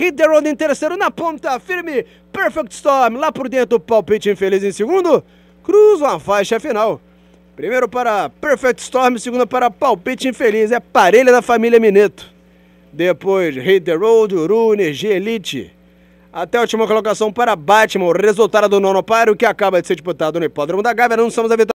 Rideron em terceiro, na ponta firme, Perfect Storm lá por dentro, palpite infeliz em segundo, cruza uma faixa final. Primeiro para Perfect Storm, segundo para Palpite Infeliz, é parelha da família Mineto. Depois Hit the Road, Uru, Energia Elite. Até a última colocação para Batman, resultado do nono páreo que acaba de ser disputado no Hipódromo da Gávea. Anunciamos a vitória.